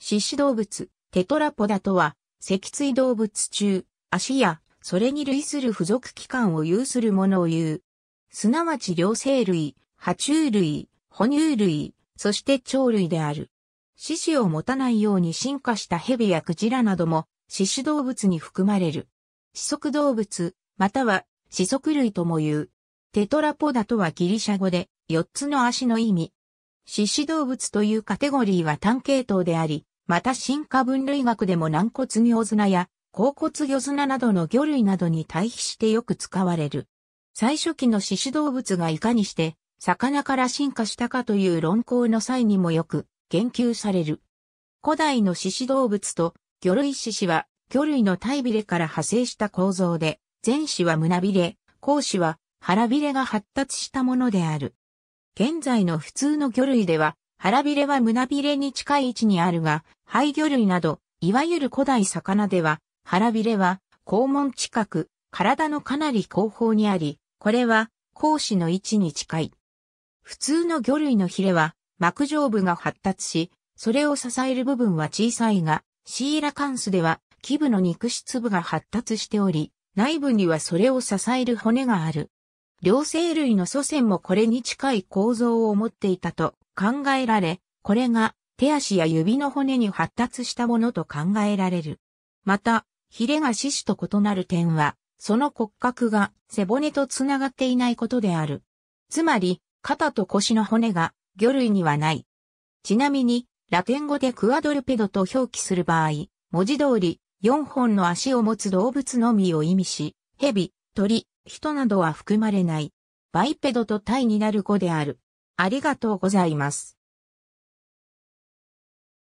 四肢動物、テトラポダとは、脊椎動物中、足や、それに類する付属器官を有するものを言う。すなわち両生類、爬虫類、哺乳類、そして鳥類である。四肢を持たないように進化した蛇やクジラなども、四肢動物に含まれる。四足動物、または、四足類とも言う。テトラポダとはギリシャ語で、四つの足の意味。四肢動物というカテゴリーは単系統であり、また進化分類学でも軟骨魚砂や甲骨魚砂などの魚類などに対比してよく使われる。最初期の獅子動物がいかにして魚から進化したかという論考の際にもよく言及される。古代の獅子動物と魚類獅子は魚類の体びれから派生した構造で、前肢は胸びれ、後肢は腹びれが発達したものである。現在の普通の魚類では腹びれは胸びれに近い位置にあるが、廃魚類など、いわゆる古代魚では、腹びれは肛門近く、体のかなり後方にあり、これは講子の位置に近い。普通の魚類のヒレは膜上部が発達し、それを支える部分は小さいが、シーラカンスでは基部の肉質部が発達しており、内部にはそれを支える骨がある。両生類の祖先もこれに近い構造を持っていたと考えられ、これが手足や指の骨に発達したものと考えられる。また、ヒレが四肢と異なる点は、その骨格が背骨とつながっていないことである。つまり、肩と腰の骨が魚類にはない。ちなみに、ラテン語でクアドルペドと表記する場合、文字通り、4本の足を持つ動物のみを意味し、蛇、鳥、人などは含まれない。バイペドとイになる語である。ありがとうございます。